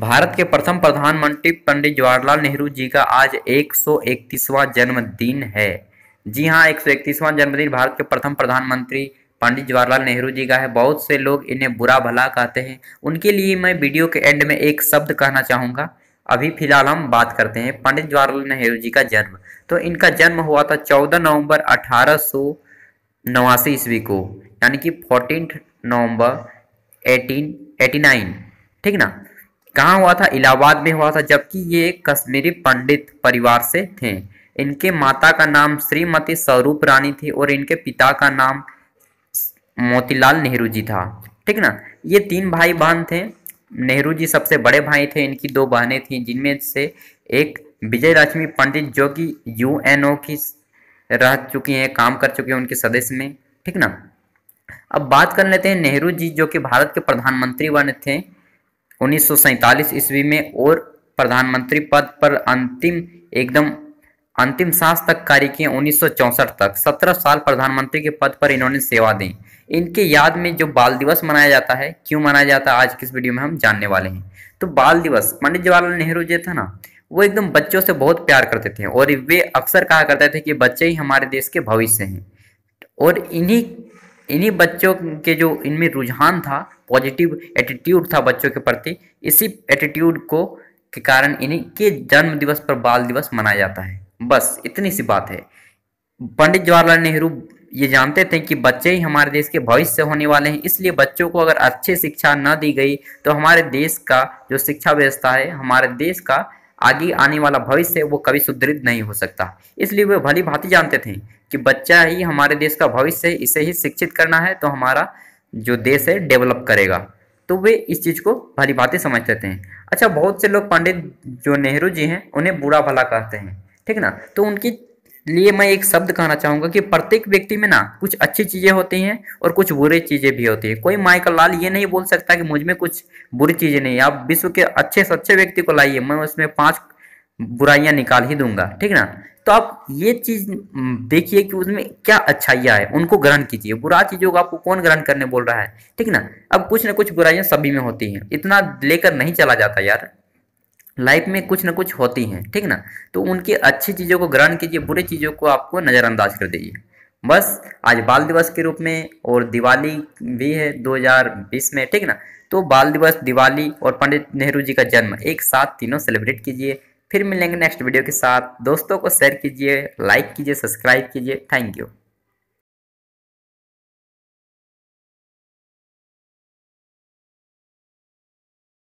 भारत के प्रथम प्रधानमंत्री पंडित जवाहरलाल नेहरू जी का आज 131वां जन्मदिन है जी हाँ 131वां जन्मदिन भारत के प्रथम प्रधानमंत्री पंडित जवाहरलाल नेहरू जी का है बहुत से लोग इन्हें बुरा भला कहते हैं उनके लिए मैं वीडियो के एंड में एक शब्द कहना चाहूँगा अभी फिलहाल हम बात करते हैं पंडित जवाहरलाल नेहरू जी का जन्म तो इनका जन्म हुआ था चौदह नवम्बर अठारह ईस्वी को यानी कि फोर्टीन नवंबर नाइन ठीक ना कहाँ हुआ था इलाहाबाद में हुआ था जबकि ये कश्मीरी पंडित परिवार से थे इनके माता का नाम श्रीमती स्वरूप रानी थी और इनके पिता का नाम मोतीलाल नेहरू जी था ठीक ना ये तीन भाई बहन थे नेहरू जी सबसे बड़े भाई थे इनकी दो बहनें थीं जिनमें से एक विजय लक्ष्मी पंडित जो कि यूएनओ की रह चुकी हैं काम कर चुकी हैं उनके सदस्य में ठीक ना अब बात कर लेते हैं नेहरू जी जो कि भारत के प्रधानमंत्री बने थे उन्नीस ईस्वी में और प्रधानमंत्री पद पर अंतिम एकदम अंतिम सांस तक कार्य किए उन्नीस तक 17 साल प्रधानमंत्री के पद पर इन्होंने सेवा दी इनके याद में जो बाल दिवस मनाया जाता है क्यों मनाया जाता है आज किस वीडियो में हम जानने वाले हैं तो बाल दिवस पंडित जवाहरलाल नेहरू जो था ना वो एकदम बच्चों से बहुत प्यार करते थे और वे अक्सर कहा करते थे कि बच्चे ही हमारे देश के भविष्य हैं और इन्हीं इन्हीं बच्चों हम्म। के जो इनमें रुझान था पॉजिटिव एटीट्यूड था बच्चों के प्रति इसी एटीट्यूड को के कारण इन्हीं के जन्म दिवस पर बाल दिवस मनाया जाता है बस इतनी सी बात है पंडित जवाहरलाल नेहरू ये जानते थे कि बच्चे ही हमारे देश के भविष्य होने वाले हैं इसलिए बच्चों को अगर अच्छी शिक्षा न दी गई तो हमारे देश का जो शिक्षा व्यवस्था है हमारे देश का आगे आने वाला भविष्य वो कभी सुदृढ़ नहीं हो सकता इसलिए वे भली भांति जानते थे कि बच्चा ही हमारे देश का भविष्य है इसे ही शिक्षित करना है तो हमारा जो देश है डेवलप करेगा तो वे इस चीज़ को भली भांति समझते थे अच्छा बहुत से लोग पंडित जो नेहरू जी हैं उन्हें बुरा भला कहते हैं ठीक ना तो उनकी लिए मैं एक शब्द कहना चाहूँगा कि प्रत्येक व्यक्ति में ना कुछ अच्छी चीज़ें होती हैं और कुछ बुरी चीज़ें भी होती है कोई माइकल लाल ये नहीं बोल सकता कि मुझ में कुछ बुरी चीज़ें नहीं आप विश्व के अच्छे से अच्छे व्यक्ति को लाइए मैं उसमें पांच बुराइयां निकाल ही दूंगा ठीक ना तो आप ये चीज़ देखिए कि उसमें क्या अच्छाइयाँ है उनको ग्रहण कीजिए बुरा चीज़ों को आपको कौन ग्रहण करने बोल रहा है ठीक ना अब कुछ ना कुछ बुराइयाँ सभी में होती हैं इतना लेकर नहीं चला जाता यार लाइफ में कुछ ना कुछ होती हैं ठीक ना तो उनकी अच्छी चीज़ों को ग्रहण कीजिए बुरी चीज़ों को आपको नज़रअंदाज कर दीजिए बस आज बाल दिवस के रूप में और दिवाली भी है 2020 में ठीक ना तो बाल दिवस दिवाली और पंडित नेहरू जी का जन्म एक साथ तीनों सेलिब्रेट कीजिए फिर मिलेंगे नेक्स्ट वीडियो के साथ दोस्तों को शेयर कीजिए लाइक कीजिए सब्सक्राइब कीजिए थैंक यू